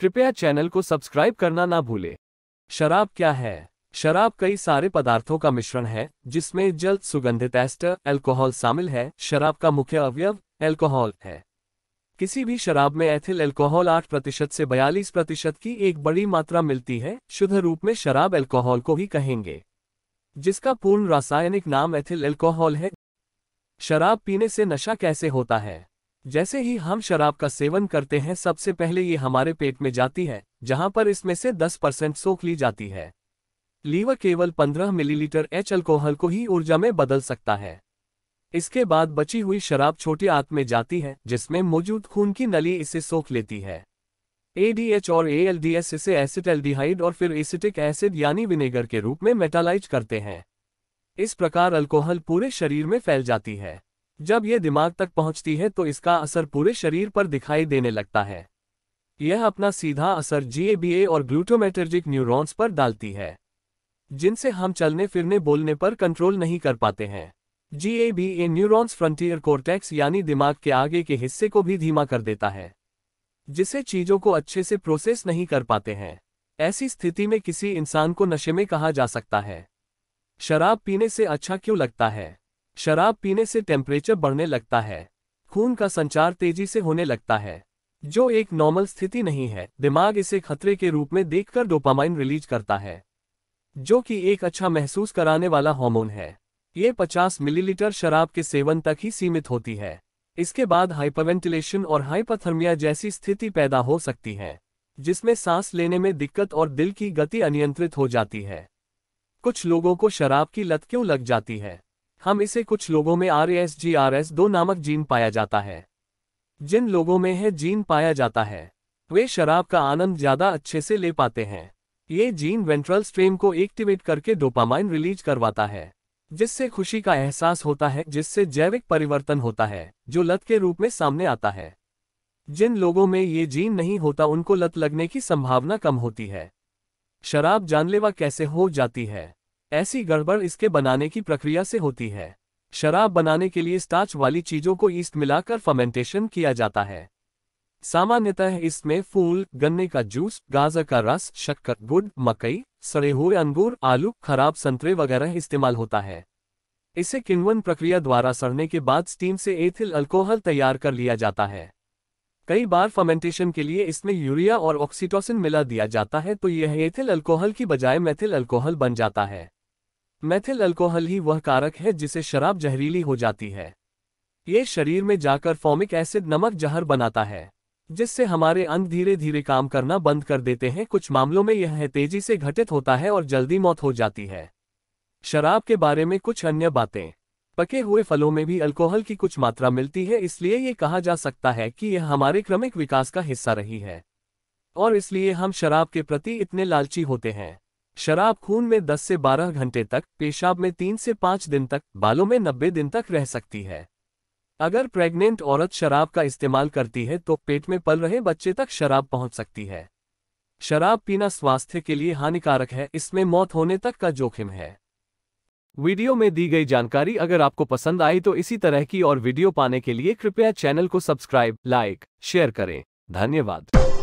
कृपया चैनल को सब्सक्राइब करना ना भूले शराब क्या है शराब कई सारे पदार्थों का मिश्रण है जिसमें जल्द सुगंधित एस्टर अल्कोहल शामिल है शराब का मुख्य अवयव अल्कोहल है किसी भी शराब में एथिल अल्कोहल 8 प्रतिशत से 42 प्रतिशत की एक बड़ी मात्रा मिलती है शुद्ध रूप में शराब अल्कोहल को ही कहेंगे जिसका पूर्ण रासायनिक नाम एथिल अल्कोहल है शराब पीने से नशा कैसे होता है जैसे ही हम शराब का सेवन करते हैं सबसे पहले ये हमारे पेट में जाती है जहां पर इसमें से 10 परसेंट सोख ली जाती है लीवर केवल 15 मिलीलीटर एच अल्कोहल को ही ऊर्जा में बदल सकता है इसके बाद बची हुई शराब छोटी आंत में जाती है जिसमें मौजूद खून की नली इसे सोख लेती है एडीएच और एएलडीएस इसे एसिड एल्डीहाइड और फिर एसिटिक एसिड यानी विनेगर के रूप में मेटालाइज करते हैं इस प्रकार अल्कोहल पूरे शरीर में फैल जाती है जब यह दिमाग तक पहुंचती है तो इसका असर पूरे शरीर पर दिखाई देने लगता है यह अपना सीधा असर जीएबीए और ग्लूटोमेटर्जिक न्यूरॉन्स पर डालती है जिनसे हम चलने फिरने बोलने पर कंट्रोल नहीं कर पाते हैं जीएबीए न्यूरॉन्स फ्रंटियर कोर्टेक्स यानी दिमाग के आगे के हिस्से को भी धीमा कर देता है जिसे चीजों को अच्छे से प्रोसेस नहीं कर पाते हैं ऐसी स्थिति में किसी इंसान को नशे में कहा जा सकता है शराब पीने से अच्छा क्यों लगता है शराब पीने से टेम्परेचर बढ़ने लगता है खून का संचार तेजी से होने लगता है जो एक नॉर्मल स्थिति नहीं है दिमाग इसे खतरे के रूप में देखकर डोपामाइन रिलीज करता है जो कि एक अच्छा महसूस कराने वाला हार्मोन है ये 50 मिलीलीटर शराब के सेवन तक ही सीमित होती है इसके बाद हाइपरवेंटिलेशन और हाइपरथर्मिया जैसी स्थिति पैदा हो सकती है जिसमें सांस लेने में दिक्कत और दिल की गति अनियंत्रित हो जाती है कुछ लोगों को शराब की लत क्यों लग जाती है हम इसे कुछ लोगों में R S G R S दो नामक जीन पाया जाता है जिन लोगों में है जीन पाया जाता है वे शराब का आनंद ज्यादा अच्छे से ले पाते हैं ये जीन वेंट्रल स्ट्रीम को एक्टिवेट करके डोपामाइन रिलीज करवाता है जिससे खुशी का एहसास होता है जिससे जैविक परिवर्तन होता है जो लत के रूप में सामने आता है जिन लोगों में ये जीन नहीं होता उनको लत लगने की संभावना कम होती है शराब जानलेवा कैसे हो जाती है ऐसी गड़बड़ इसके बनाने की प्रक्रिया से होती है शराब बनाने के लिए स्टार्च वाली चीजों को ईस्ट मिलाकर फर्मेंटेशन किया जाता है सामान्यतः इसमें फूल गन्ने का जूस गाजर का रस शक्कर गुड़ मकई सड़े हुए अंगूर आलू खराब संतरे वगैरह इस्तेमाल होता है इसे किन्वन प्रक्रिया द्वारा सड़ने के बाद स्टीम से एथिल अल्कोहल तैयार कर लिया जाता है कई बार फर्मेंटेशन के लिए इसमें यूरिया और ऑक्सीटोसिन मिला दिया जाता है तो यह एथिल अल्कोहल की बजाय मेथिल अल्कोहल बन जाता है मैथिल अल्कोहल ही वह कारक है जिसे शराब जहरीली हो जाती है ये शरीर में जाकर फॉमिक एसिड नमक जहर बनाता है जिससे हमारे अंग धीरे धीरे काम करना बंद कर देते हैं कुछ मामलों में यह तेजी से घटित होता है और जल्दी मौत हो जाती है शराब के बारे में कुछ अन्य बातें पके हुए फलों में भी अल्कोहल की कुछ मात्रा मिलती है इसलिए ये कहा जा सकता है कि यह हमारे क्रमिक विकास का हिस्सा रही है और इसलिए हम शराब के प्रति इतने लालची होते हैं शराब खून में 10 से 12 घंटे तक पेशाब में 3 से 5 दिन तक बालों में 90 दिन तक रह सकती है अगर प्रेग्नेंट औरत शराब का इस्तेमाल करती है तो पेट में पल रहे बच्चे तक शराब पहुंच सकती है शराब पीना स्वास्थ्य के लिए हानिकारक है इसमें मौत होने तक का जोखिम है वीडियो में दी गई जानकारी अगर आपको पसंद आई तो इसी तरह की और वीडियो पाने के लिए कृपया चैनल को सब्सक्राइब लाइक शेयर करें धन्यवाद